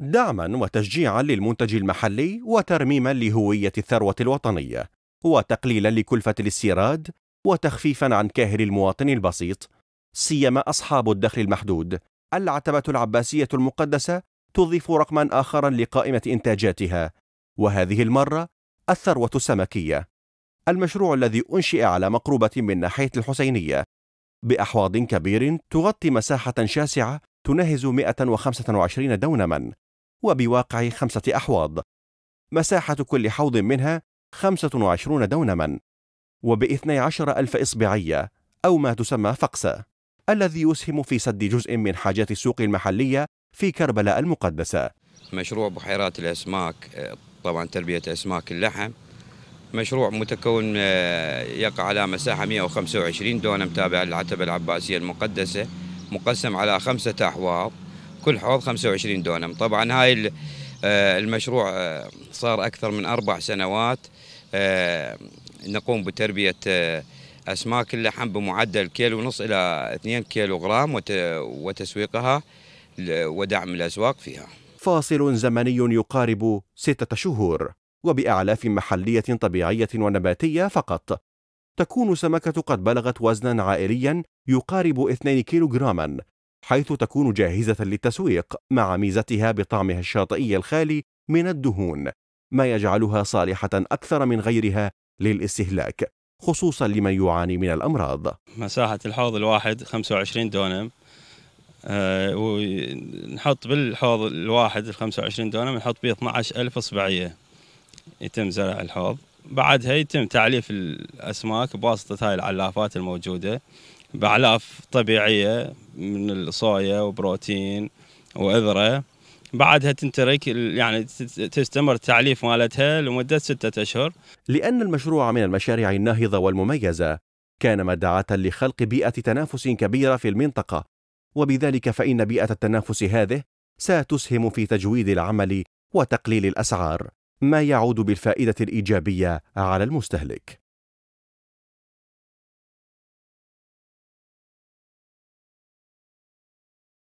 دعما وتشجيعا للمنتج المحلي وترميما لهويه الثروه الوطنيه وتقليلا لكلفه الاستيراد وتخفيفا عن كاهل المواطن البسيط سيما اصحاب الدخل المحدود العتبه العباسيه المقدسه تضيف رقما اخرا لقائمه انتاجاتها وهذه المره الثروه السمكيه المشروع الذي انشئ على مقربه من ناحيه الحسينيه باحواض كبير تغطي مساحه شاسعه تناهز 125 دونما وبواقع خمسة أحواض مساحة كل حوض منها 25 دونما وباثني عشر ألف إصبعية أو ما تسمى فقسة الذي يسهم في سد جزء من حاجات السوق المحلية في كربلاء المقدسة مشروع بحيرات الأسماك طبعا تربية أسماك اللحم مشروع متكون آه، يقع على مساحة 125 دونم تابع للعتبة العباسية المقدسة مقسم على خمسة أحواض كل حوض 25 دونم طبعا هاي آه، المشروع آه، صار أكثر من أربع سنوات آه، نقوم بتربية أسماك اللحم بمعدل كيلو ونص إلى 2 كيلو غرام وتسويقها ودعم الأسواق فيها فاصل زمني يقارب ستة شهور وبأعلاف محلية طبيعية ونباتية فقط تكون سمكة قد بلغت وزنا عائليا يقارب 2 كيلوغراما حيث تكون جاهزة للتسويق مع ميزتها بطعمها الشاطئي الخالي من الدهون ما يجعلها صالحة أكثر من غيرها للاستهلاك خصوصا لمن يعاني من الأمراض مساحة الحوض الواحد 25 دونم أه ونحط بالحوض الواحد ال 25 دونم نحط به 12000 اصبعيه يتم زرع الحوض بعدها يتم تعليف الاسماك بواسطه هاي العلافات الموجوده باعلاف طبيعيه من الصويا وبروتين وإذرة بعدها تنترك يعني تستمر التعليف مالتها لمدة ستة أشهر لأن المشروع من المشاريع الناهضة والمميزة كان مدعاة لخلق بيئة تنافس كبيرة في المنطقة وبذلك فإن بيئة التنافس هذه ستسهم في تجويد العمل وتقليل الأسعار ما يعود بالفائدة الإيجابية على المستهلك